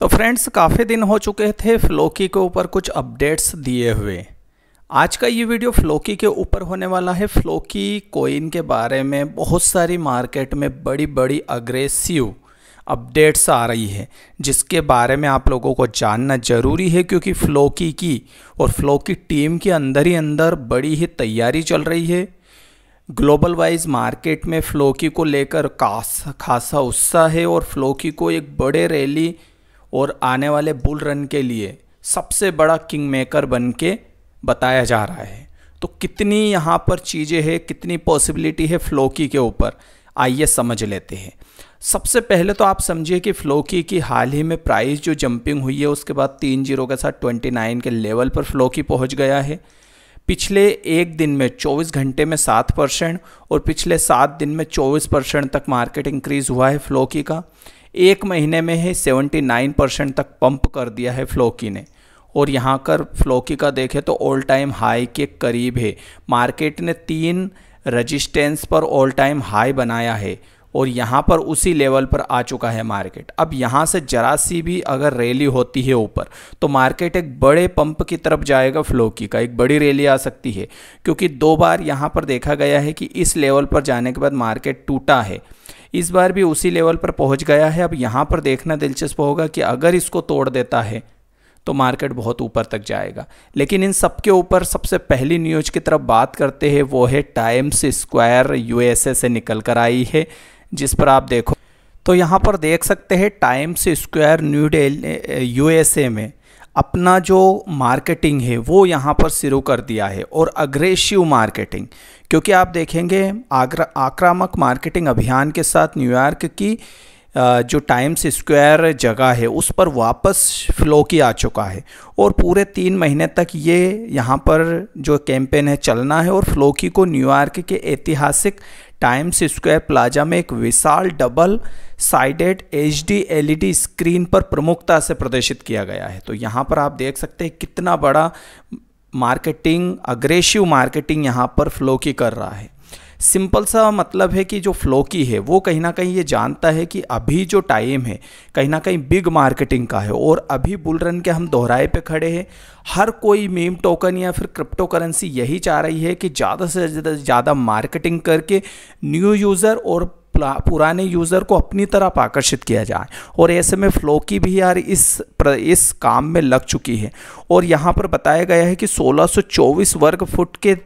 तो फ्रेंड्स काफ़ी दिन हो चुके थे फ्लोकी के ऊपर कुछ अपडेट्स दिए हुए आज का ये वीडियो फ्लोकी के ऊपर होने वाला है फ्लोकी कोइन के बारे में बहुत सारी मार्केट में बड़ी बड़ी अग्रेसिव अपडेट्स आ रही है जिसके बारे में आप लोगों को जानना ज़रूरी है क्योंकि फ्लोकी की और फ्लोकी टीम के अंदर ही अंदर बड़ी ही तैयारी चल रही है ग्लोबल वाइज मार्केट में फ्लोकी को लेकर खासा उत्साह है और फ्लोकी को एक बड़े रैली और आने वाले बुल रन के लिए सबसे बड़ा किंग मेकर बन के बताया जा रहा है तो कितनी यहाँ पर चीज़ें हैं कितनी पॉसिबिलिटी है फ्लोकी के ऊपर आइए समझ लेते हैं सबसे पहले तो आप समझिए कि फ्लोकी की हाल ही में प्राइस जो जंपिंग हुई है उसके बाद तीन जीरो के साथ ट्वेंटी नाइन के लेवल पर फ्लोकी पहुँच गया है पिछले एक दिन में चौबीस घंटे में सात परसेंट और पिछले सात दिन में चौबीस परसेंट तक मार्केट इंक्रीज हुआ है फ्लोकी का एक महीने में ही 79 परसेंट तक पंप कर दिया है फ्लोकी ने और यहाँ कर फ्लोकी का देखें तो ऑल टाइम हाई के करीब है मार्केट ने तीन रजिस्टेंस पर ऑल टाइम हाई बनाया है और यहाँ पर उसी लेवल पर आ चुका है मार्केट अब यहाँ से जरा सी भी अगर रैली होती है ऊपर तो मार्केट एक बड़े पंप की तरफ जाएगा फ्लोकी का एक बड़ी रैली आ सकती है क्योंकि दो बार यहाँ पर देखा गया है कि इस लेवल पर जाने के बाद मार्केट टूटा है इस बार भी उसी लेवल पर पहुंच गया है अब यहां पर देखना दिलचस्प होगा कि अगर इसको तोड़ देता है तो मार्केट बहुत ऊपर तक जाएगा लेकिन इन सबके ऊपर सबसे पहली न्यूज की तरफ बात करते हैं वो है टाइम्स स्क्वायर यूएसए से निकल कर आई है जिस पर आप देखो तो यहाँ पर देख सकते हैं Times Square New Delhi USA में अपना जो मार्केटिंग है वो यहाँ पर शुरू कर दिया है और अग्रेसिव मार्केटिंग क्योंकि आप देखेंगे आग्रा आक्रामक मार्केटिंग अभियान के साथ न्यूयॉर्क की जो टाइम्स स्क्वायर जगह है उस पर वापस फ्लो की आ चुका है और पूरे तीन महीने तक ये यहाँ पर जो कैंपेन है चलना है और फ्लो की को न्यूयॉर्क के ऐतिहासिक टाइम्स स्क्वायर प्लाजा में एक विशाल double sided H D L screen पर प्रमुखता से प्रदर्शित किया गया है तो यहाँ पर आप देख सकते हैं कितना बड़ा मार्केटिंग अग्रेसिव मार्केटिंग यहाँ पर फ्लो की कर रहा है सिंपल सा मतलब है कि जो फ्लोकी है वो कहीं ना कहीं ये जानता है कि अभी जो टाइम है कहीं ना कहीं बिग मार्केटिंग का है और अभी बुल रन के हम दोहराए पे खड़े हैं हर कोई मीम टोकन या फिर क्रिप्टो करेंसी यही चाह रही है कि ज़्यादा से ज़्यादा मार्केटिंग करके न्यू यूज़र और पुराने यूज़र को अपनी तरफ आकर्षित किया जाए और ऐसे में फ्लो की भी यार इस प्र, इस काम में लग चुकी है और यहाँ पर बताया गया है कि 1624 वर्ग फुट के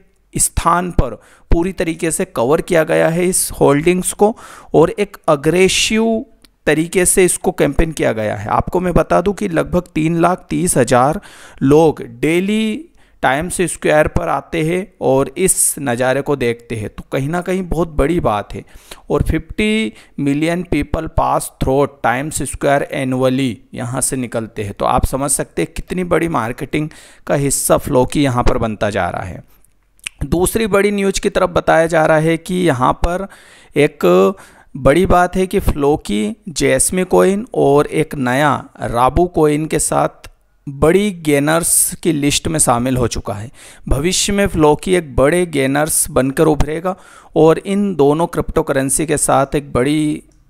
स्थान पर पूरी तरीके से कवर किया गया है इस होल्डिंग्स को और एक अग्रेसिव तरीके से इसको कैंपेन किया गया है आपको मैं बता दूं कि लगभग तीन लाख तीस हज़ार लोग डेली टाइम्स स्क्वायर पर आते हैं और इस नज़ारे को देखते हैं तो कहीं ना कहीं बहुत बड़ी बात है और 50 million people pass through Times Square annually यहाँ से निकलते हैं तो आप समझ सकते हैं कितनी बड़ी मार्केटिंग का हिस्सा फ्लो की यहाँ पर बनता जा रहा है दूसरी बड़ी न्यूज की तरफ बताया जा रहा है कि यहाँ पर एक बड़ी बात है कि फ्लोकी जैसमी कोइन और एक नया राबू कोइन के साथ बड़ी गेनर्स की लिस्ट में शामिल हो चुका है भविष्य में फ्लोकी एक बड़े गेनर्स बनकर उभरेगा और इन दोनों क्रिप्टो करेंसी के साथ एक बड़ी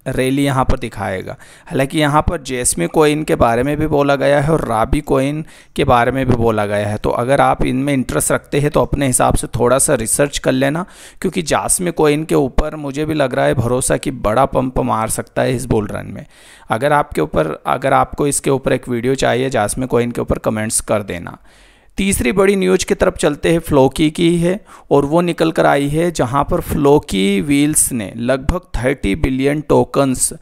रैली यहाँ पर दिखाएगा हालांकि यहाँ पर जेसमी कोइन के बारे में भी बोला गया है और राबी कोइन के बारे में भी बोला गया है तो अगर आप इनमें इंटरेस्ट रखते हैं तो अपने हिसाब से थोड़ा सा रिसर्च कर लेना क्योंकि जासमी कोइन के ऊपर मुझे भी लग रहा है भरोसा कि बड़ा पंप मार सकता है इस बुल रन में अगर आपके ऊपर अगर आपको इसके ऊपर एक वीडियो चाहिए जासमी कोइन के ऊपर कमेंट्स कर देना तीसरी बड़ी न्यूज की तरफ चलते हैं फ्लोकी की है और वो निकल कर आई है जहां पर फ्लोकी व्हील्स ने लगभग 30 बिलियन टोकन्स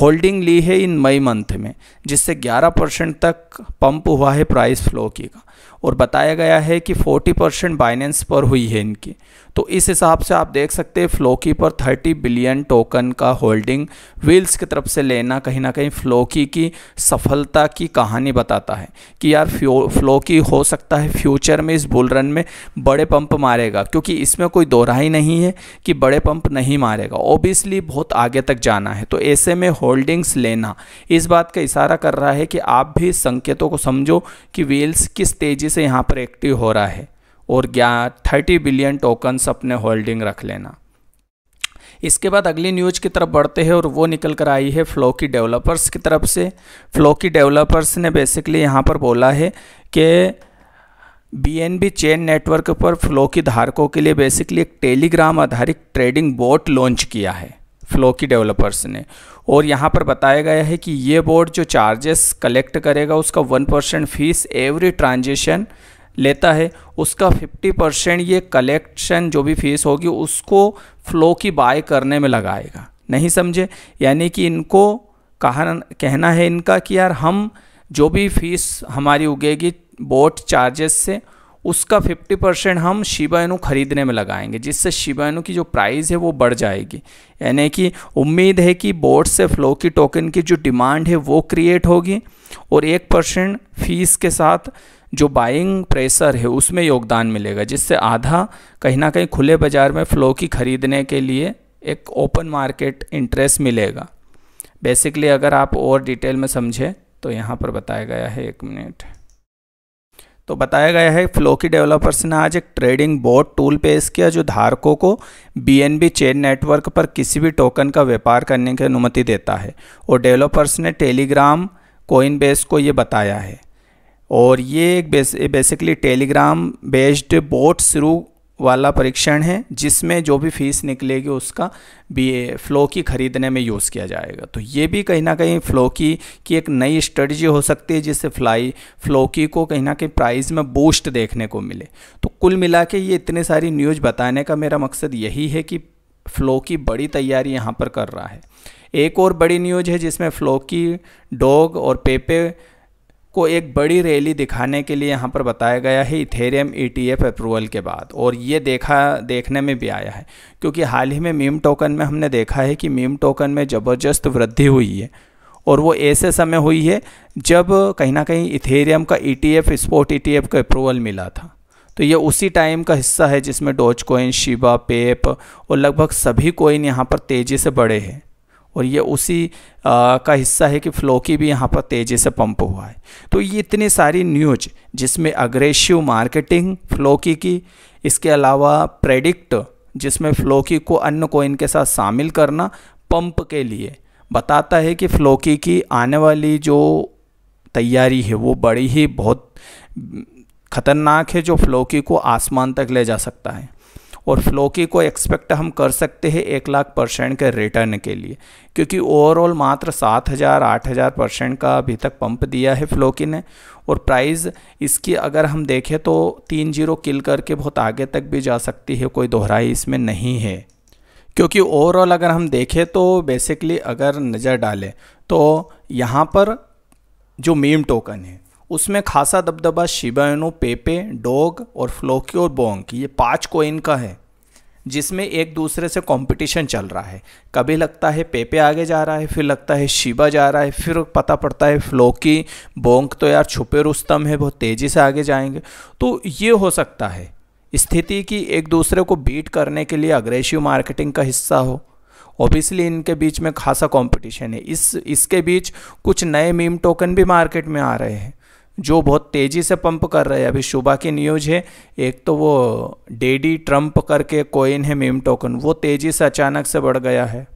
होल्डिंग ली है इन मई मंथ में जिससे 11 परसेंट तक पंप हुआ है प्राइस फ्लोकी का और बताया गया है कि 40 परसेंट बाइनेंस पर हुई है इनकी तो इस हिसाब से आप देख सकते हैं फ्लोकी पर 30 बिलियन टोकन का होल्डिंग व्हील्स की तरफ से लेना कहीं ना कहीं फ्लोकी की सफलता की कहानी बताता है कि यार फ्लोकी हो सकता है फ्यूचर में इस बुल रन में बड़े पंप मारेगा क्योंकि इसमें कोई दोहराई नहीं है कि बड़े पंप नहीं मारेगा ओबियसली बहुत आगे तक जाना है तो ऐसे में होल्डिंग्स लेना इस बात का इशारा कर रहा है कि आप भी संकेतों को समझो कि व्हील्स किस तेज़ी से यहाँ पर एक्टिव हो रहा है और क्या थर्टी बिलियन टोकन्स अपने होल्डिंग रख लेना इसके बाद अगली न्यूज की तरफ बढ़ते हैं और वो निकल कर आई है फ्लो की डेवलपर्स की तरफ से फ्लो की डेवलपर्स ने बेसिकली यहाँ पर बोला है कि बी चेन नेटवर्क पर फ्लो की धारकों के लिए बेसिकली एक टेलीग्राम आधारित ट्रेडिंग बोट लॉन्च किया है फ्लो की डेवलपर्स ने और यहाँ पर बताया गया है कि ये बोर्ड जो चार्जेस कलेक्ट करेगा उसका one percent fees every transaction लेता है उसका 50 परसेंट ये कलेक्शन जो भी फीस होगी उसको फ्लो की बाय करने में लगाएगा नहीं समझे यानी कि इनको कहा कहना है इनका कि यार हम जो भी फीस हमारी उगेगी बोट चार्जेस से उसका 50 परसेंट हम शिबाइनू ख़रीदने में लगाएंगे जिससे शिबाइनू की जो प्राइस है वो बढ़ जाएगी यानी कि उम्मीद है कि बोर्ड से फ्लो की टोकन की जो डिमांड है वो क्रिएट होगी और एक परसेंट फीस के साथ जो बाइंग प्रेशर है उसमें योगदान मिलेगा जिससे आधा कहीं ना कहीं खुले बाज़ार में फ़्लो की ख़रीदने के लिए एक ओपन मार्केट इंटरेस्ट मिलेगा बेसिकली अगर आप और डिटेल में समझें तो यहाँ पर बताया गया है एक मिनट तो बताया गया है फ्लो की डेवलपर्स ने आज एक ट्रेडिंग बोट टूल पेश किया जो धारकों को बी चेन नेटवर्क पर किसी भी टोकन का व्यापार करने की अनुमति देता है और डेवलपर्स ने टेलीग्राम कोइन बेस को ये बताया है और ये एक base, basically Telegram based bot शुरू वाला परीक्षण है जिसमें जो भी फीस निकलेगी उसका बी ए फ्लो की खरीदने में यूज़ किया जाएगा तो ये भी कहीं ना कहीं फ्लो की, की एक नई स्ट्रेटजी हो सकती है जिससे फ्लाई फ्लो की को कहीं ना कहीं प्राइस में बूस्ट देखने को मिले तो कुल मिला के ये इतने सारी न्यूज़ बताने का मेरा मकसद यही है कि फ्लो की बड़ी तैयारी यहाँ पर कर रहा है एक और बड़ी न्यूज है जिसमें फ्लोकी डॉग और पेपे को एक बड़ी रैली दिखाने के लिए यहाँ पर बताया गया है इथेरियम ईटीएफ e अप्रूवल के बाद और ये देखा देखने में भी आया है क्योंकि हाल ही में मीम टोकन में हमने देखा है कि मीम टोकन में ज़बरदस्त वृद्धि हुई है और वो ऐसे समय हुई है जब कहीं ना कहीं इथेरियम का ईटीएफ स्पोर्ट ईटीएफ का अप्रूवल मिला था तो ये उसी टाइम का हिस्सा है जिसमें डोज कोइन शिबा पेप और लगभग सभी कोइन यहाँ पर तेज़ी से बढ़े हैं और ये उसी आ, का हिस्सा है कि फ्लो की भी यहाँ पर तेज़ी से पंप हुआ है तो ये इतनी सारी न्यूज जिसमें अग्रेसिव मार्केटिंग फ्लो की की इसके अलावा प्रेडिक्ट जिसमें फ्लो की को अन्य कोइन के साथ शामिल करना पंप के लिए बताता है कि फ्लोकी की आने वाली जो तैयारी है वो बड़ी ही बहुत ख़तरनाक है जो फ्लोकी को आसमान तक ले जा सकता है और फ्लोकी को एक्सपेक्ट हम कर सकते हैं एक लाख परसेंट के रिटर्न के लिए क्योंकि ओवरऑल मात्र सात हज़ार आठ हज़ार परसेंट का अभी तक पंप दिया है फ्लोकी ने और प्राइस इसकी अगर हम देखें तो तीन जीरो किल करके बहुत आगे तक भी जा सकती है कोई दोहराई इसमें नहीं है क्योंकि ओवरऑल अगर हम देखें तो बेसिकली अगर नज़र डालें तो यहाँ पर जो मीम टोकन है उसमें खासा दबदबा शिबाइनो पेपे डॉग और और बोंग ये पाँच कोइन का है जिसमें एक दूसरे से कंपटीशन चल रहा है कभी लगता है पेपे आगे जा रहा है फिर लगता है शिबा जा रहा है फिर पता पड़ता है फ्लोकी बोंग तो यार छुपे रुस्तम है बहुत तेज़ी से आगे जाएंगे तो ये हो सकता है स्थिति की एक दूसरे को बीट करने के लिए अग्रेसिव मार्केटिंग का हिस्सा हो ऑब्वियसली इनके बीच में खासा कंपटीशन है इस इसके बीच कुछ नए मीम टोकन भी मार्केट में आ रहे हैं जो बहुत तेज़ी से पंप कर रहे हैं अभी सुबह की न्यूज है एक तो वो डेडी ट्रम्प करके कोइन है मीम टोकन वो तेज़ी से अचानक से बढ़ गया है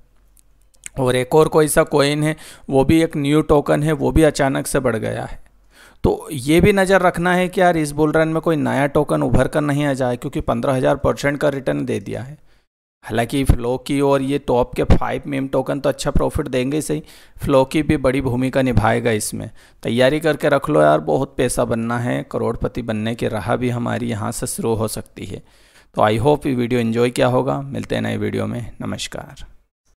और एक और कोई सा कोइन है वो भी एक न्यू टोकन है वो भी अचानक से बढ़ गया है तो ये भी नज़र रखना है कि यार इस बुल रन में कोई नया टोकन उभर कर नहीं आ जाए क्योंकि पंद्रह हज़ार परसेंट का रिटर्न दे दिया है हालांकि की और ये टॉप के फाइव मेम टोकन तो अच्छा प्रॉफिट देंगे सही फ्लो की भी बड़ी भूमिका निभाएगा इसमें तैयारी करके रख लो यार बहुत पैसा बनना है करोड़पति बनने की राह भी हमारी यहाँ से शुरू हो सकती है तो आई होप ये वीडियो इन्जॉय किया होगा मिलते हैं नए वीडियो में नमस्कार